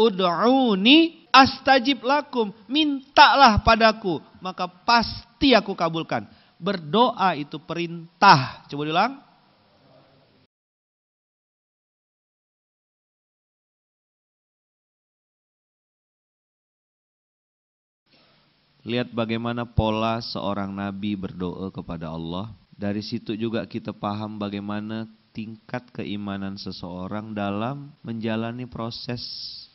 ud'uni astajib lakum, mintalah padaku, maka pasti aku kabulkan. Berdoa itu perintah. Coba diulang. Lihat bagaimana pola seorang nabi berdoa kepada Allah. Dari situ juga kita paham bagaimana tingkat keimanan seseorang dalam menjalani proses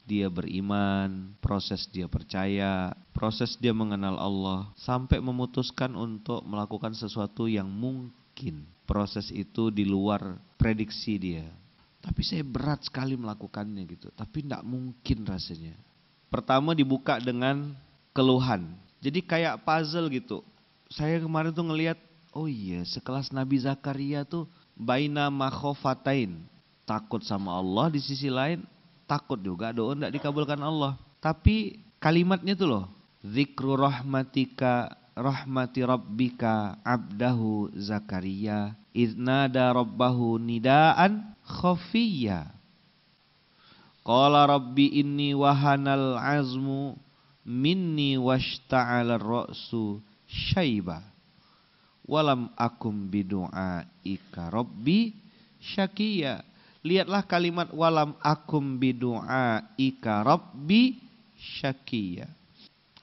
dia beriman, proses dia percaya, proses dia mengenal Allah, sampai memutuskan untuk melakukan sesuatu yang mungkin proses itu di luar prediksi dia. Tapi saya berat sekali melakukannya gitu, tapi tidak mungkin rasanya. Pertama dibuka dengan keluhan, jadi kayak puzzle gitu. Saya kemarin tuh ngelihat, oh iya sekelas Nabi Zakaria tuh baina makhofatain, takut sama Allah di sisi lain, takut juga doa tidak dikabulkan Allah. Tapi kalimatnya tuh loh, zikru rahmatika rahmati rabbika abdahu Zakaria idnada rabbahu nidaan khafiyya. Qala rabbi inni wahanal azmu minni washta'ala ra'su syaiba. Walam akum bidu'aika rabbi syakiyya lihatlah kalimat walam akum bidu'a ika rabbi syakiya.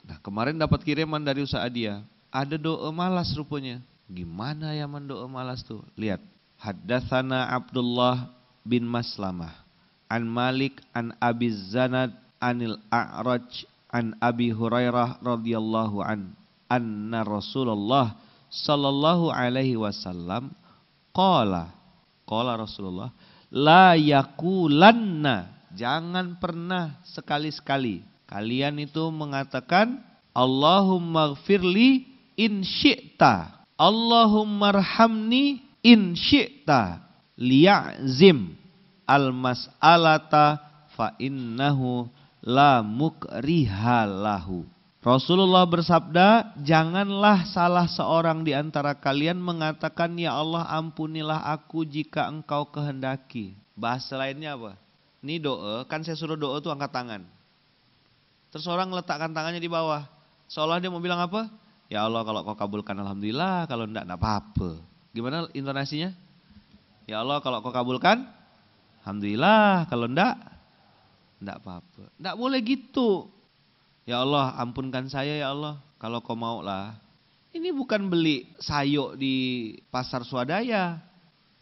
Nah kemarin dapat kiriman dari Ustaz Adia, Ada doa malas rupanya. Gimana ya mendoa malas tuh? Lihat. Haddathana Abdullah bin Maslamah. An Malik an Abi Zanad anil A'raj an Abi Hurairah radhiyallahu an. Anna Rasulullah sallallahu alaihi wasallam qala. Qala Rasulullah la yakulanna. Jangan pernah sekali-sekali kalian itu mengatakan Allahumma gfirli in syi'ta. Allahumma rahamni in syi'ta. Liya'zim al mas'alata fa la mukrihalahu. Rasulullah bersabda, "Janganlah salah seorang di antara kalian mengatakan, 'Ya Allah, ampunilah aku jika Engkau kehendaki.'" Bahasa lainnya apa? Ini doa, kan saya suruh doa itu angkat tangan. Terus orang letakkan tangannya di bawah. Seolah dia mau bilang apa? Ya Allah kalau kau kabulkan Alhamdulillah, kalau enggak enggak apa-apa. Gimana intonasinya? Ya Allah kalau kau kabulkan, Alhamdulillah kalau enggak, enggak apa-apa. Enggak boleh gitu. Ya Allah ampunkan saya ya Allah kalau kau mau lah. Ini bukan beli sayur di pasar swadaya.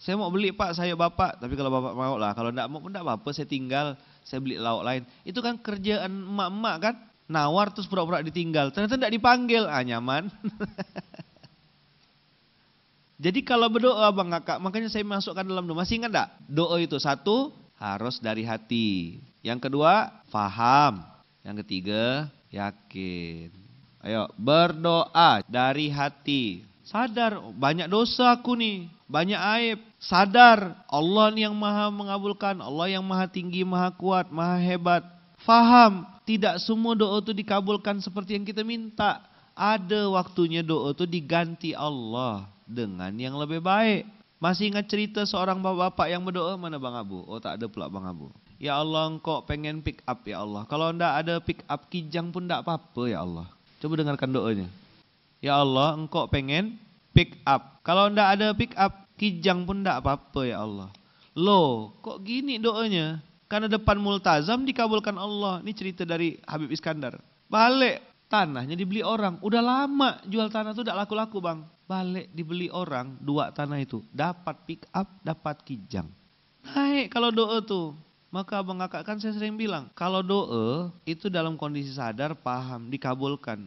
Saya mau beli pak sayur bapak tapi kalau bapak mau lah. Kalau tidak mau pun tidak apa-apa saya tinggal saya beli lauk lain. Itu kan kerjaan emak-emak kan. Nawar terus pura-pura ditinggal. Ternyata tidak dipanggil. Ah nyaman. Jadi kalau berdoa bang kakak, makanya saya masukkan dalam doa. Masih ingat enggak? Doa itu satu, harus dari hati. Yang kedua, faham. Yang ketiga, yakin. Ayo, berdoa dari hati. Sadar, banyak dosa aku nih, banyak aib. Sadar, Allah yang maha mengabulkan, Allah yang maha tinggi, maha kuat, maha hebat. Faham, tidak semua doa itu dikabulkan seperti yang kita minta. Ada waktunya doa itu diganti Allah dengan yang lebih baik. Masih ingat cerita seorang bapak-bapak yang berdoa? Mana Bang Abu? Oh tak ada pula Bang Abu. Ya Allah engkau pengen pick up ya Allah. Kalau ndak ada pick up kijang pun ndak apa-apa ya Allah. Coba dengarkan doanya. Ya Allah engkau pengen pick up. Kalau ndak ada pick up kijang pun ndak apa-apa ya Allah. Loh kok gini doanya? Karena depan multazam dikabulkan Allah. Ini cerita dari Habib Iskandar. Balik tanahnya dibeli orang. Udah lama jual tanah tuh tidak laku-laku bang. Balik dibeli orang dua tanah itu. Dapat pick up, dapat kijang. Naik kalau doa tuh. Maka abang kakak kan saya sering bilang, kalau doa itu dalam kondisi sadar, paham, dikabulkan.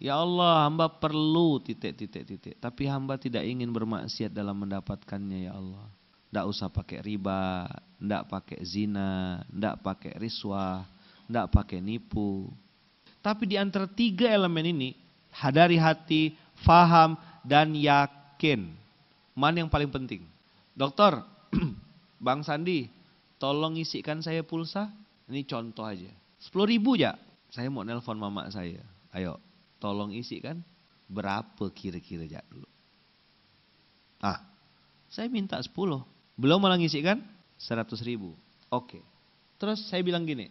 Ya Allah, hamba perlu titik, titik, titik. Tapi hamba tidak ingin bermaksiat dalam mendapatkannya ya Allah. Tidak usah pakai riba, tidak pakai zina, tidak pakai riswah, tidak pakai nipu. Tapi di antara tiga elemen ini, hadari hati, faham, dan yakin. Mana yang paling penting? Dokter, Bang Sandi, tolong isikan saya pulsa. Ini contoh aja. 10 ribu ya, saya mau nelpon mama saya. Ayo, tolong isikan berapa kira-kira ya dulu. Ah, saya minta 10. Belum malah isikan 100 ribu. Oke. Terus saya bilang gini,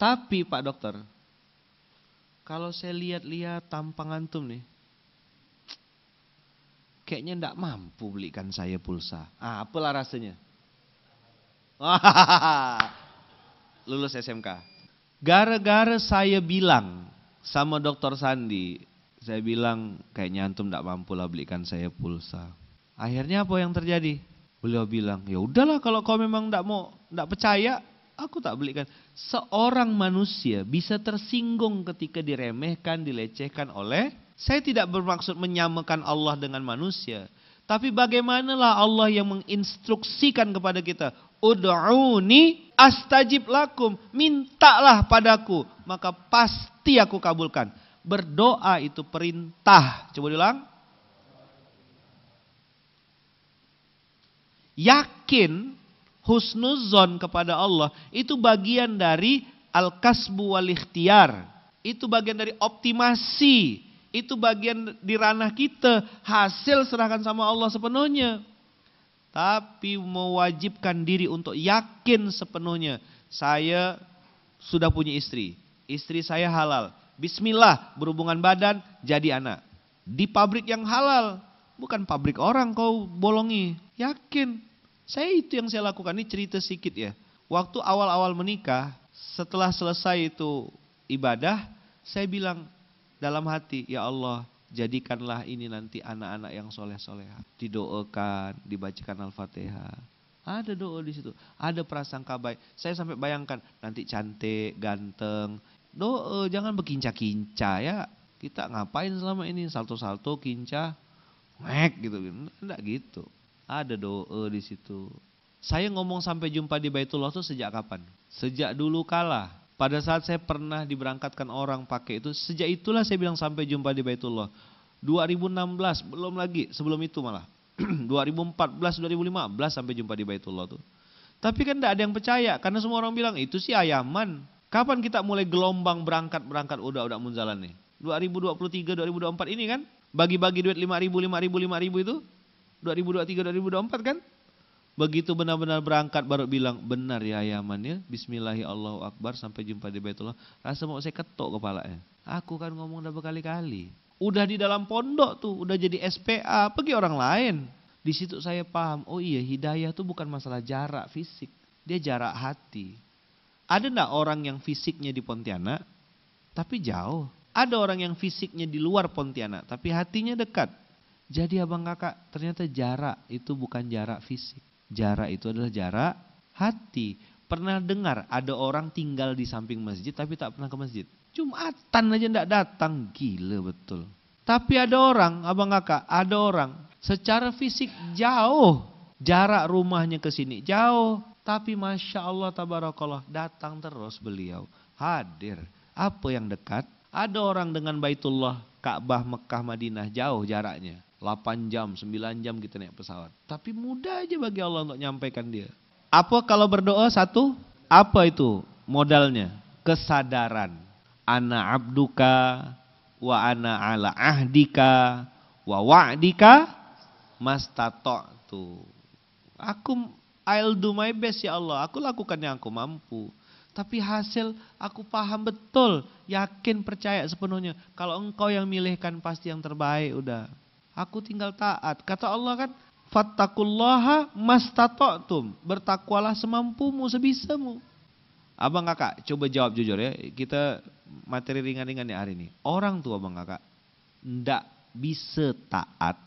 tapi Pak Dokter, kalau saya lihat-lihat tampang antum nih, kayaknya ndak mampu belikan saya pulsa. Ah, apalah rasanya. Lulus SMK. Gara-gara saya bilang sama dokter Sandi, saya bilang kayaknya antum tidak mampu lah belikan saya pulsa. Akhirnya apa yang terjadi? Beliau bilang, ya udahlah kalau kau memang tidak mau, tidak percaya, aku tak belikan. Seorang manusia bisa tersinggung ketika diremehkan, dilecehkan oleh. Saya tidak bermaksud menyamakan Allah dengan manusia. Tapi bagaimanalah Allah yang menginstruksikan kepada kita. Ud'uni astajib lakum. Mintalah padaku. Maka pasti aku kabulkan. Berdoa itu perintah. Coba diulang. Yakin husnuzon kepada Allah itu bagian dari al-kasbu wal ikhtiar. Itu bagian dari optimasi. Itu bagian di ranah kita. Hasil serahkan sama Allah sepenuhnya tapi mewajibkan diri untuk yakin sepenuhnya saya sudah punya istri, istri saya halal. Bismillah berhubungan badan jadi anak. Di pabrik yang halal, bukan pabrik orang kau bolongi. Yakin. Saya itu yang saya lakukan. Ini cerita sedikit ya. Waktu awal-awal menikah, setelah selesai itu ibadah, saya bilang dalam hati, ya Allah, Jadikanlah ini nanti anak-anak yang soleh soleh Didoakan, dibacakan Al-Fatihah. Ada doa di situ. Ada prasangka baik. Saya sampai bayangkan nanti cantik, ganteng. Doa jangan berkinca-kinca ya. Kita ngapain selama ini salto-salto, kinca, mek gitu. Enggak gitu. Ada doa di situ. Saya ngomong sampai jumpa di Baitullah itu sejak kapan? Sejak dulu kalah. Pada saat saya pernah diberangkatkan orang pakai itu, sejak itulah saya bilang sampai jumpa di Baitullah. 2016 belum lagi, sebelum itu malah. 2014, 2015 sampai jumpa di Baitullah tuh. Tapi kan tidak ada yang percaya karena semua orang bilang itu sih ayaman. Kapan kita mulai gelombang berangkat-berangkat udah-udah munzalan nih? 2023, 2024 ini kan? Bagi-bagi duit ribu, ribu, 5000, ribu itu 2023, 2024 kan? Begitu benar-benar berangkat baru bilang, benar ya Yaman ya, Bismillahi Allahu Akbar sampai jumpa di Baitullah. Rasa mau saya ketok kepalanya. Aku kan ngomong udah berkali-kali. Udah di dalam pondok tuh, udah jadi SPA, pergi orang lain. Di situ saya paham, oh iya hidayah tuh bukan masalah jarak fisik, dia jarak hati. Ada enggak orang yang fisiknya di Pontianak, tapi jauh. Ada orang yang fisiknya di luar Pontianak, tapi hatinya dekat. Jadi abang kakak ternyata jarak itu bukan jarak fisik. Jarak itu adalah jarak hati. Pernah dengar ada orang tinggal di samping masjid tapi tak pernah ke masjid. Jumatan aja ndak datang, gila betul. Tapi ada orang, abang kakak, ada orang secara fisik jauh. Jarak rumahnya ke sini jauh. Tapi Masya Allah tabarakallah datang terus beliau. Hadir. Apa yang dekat? Ada orang dengan Baitullah, Ka'bah, Mekah, Madinah jauh jaraknya. 8 jam, 9 jam kita naik pesawat. Tapi mudah aja bagi Allah untuk nyampaikan dia. Apa kalau berdoa satu? Apa itu modalnya? Kesadaran. Ana abduka wa ana ala ahdika wa wa'dika mastata'tu. Aku I'll do my best ya Allah. Aku lakukan yang aku mampu. Tapi hasil aku paham betul, yakin percaya sepenuhnya. Kalau engkau yang milihkan pasti yang terbaik udah. Aku tinggal taat. Kata Allah kan, Fattakullaha mastatotum. Bertakwalah semampumu, sebisamu. Abang kakak, coba jawab jujur ya. Kita materi ringan-ringan ya hari ini. Orang tua abang kakak, ndak bisa taat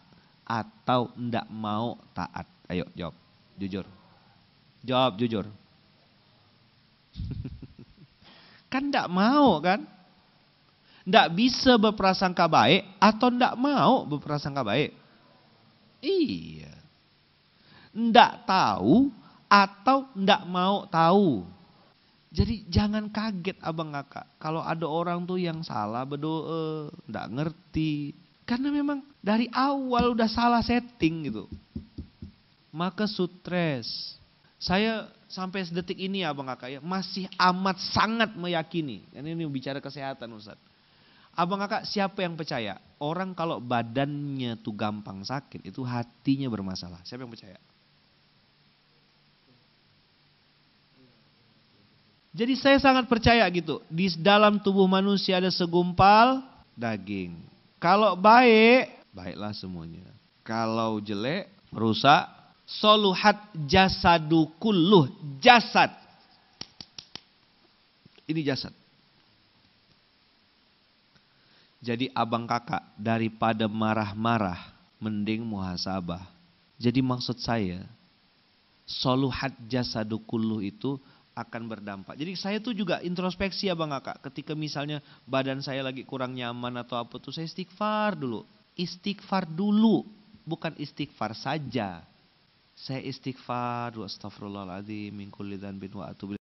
atau ndak mau taat? Ayo jawab, jujur. Jawab jujur. kan ndak mau kan? Tidak bisa berprasangka baik atau tidak mau berprasangka baik? Iya. Tidak tahu atau tidak mau tahu. Jadi jangan kaget abang kakak. Kalau ada orang tuh yang salah berdoa, tidak ngerti. Karena memang dari awal udah salah setting gitu. Maka stres. Saya sampai sedetik ini ya abang kakak ya masih amat sangat meyakini. Ini, ini bicara kesehatan Ustaz. Abang kakak siapa yang percaya? Orang kalau badannya tuh gampang sakit itu hatinya bermasalah. Siapa yang percaya? Jadi saya sangat percaya gitu. Di dalam tubuh manusia ada segumpal daging. Kalau baik, baiklah semuanya. Kalau jelek, rusak. Soluhat jasadu kulluh. Jasad. Ini jasad. Jadi abang kakak daripada marah-marah mending muhasabah. Jadi maksud saya soluhat jasadu kulluh itu akan berdampak. Jadi saya tuh juga introspeksi abang kakak ketika misalnya badan saya lagi kurang nyaman atau apa tuh saya istighfar dulu. Istighfar dulu, bukan istighfar saja. Saya istighfar, astagfirullahaladzim, min dan bin wa'atubil.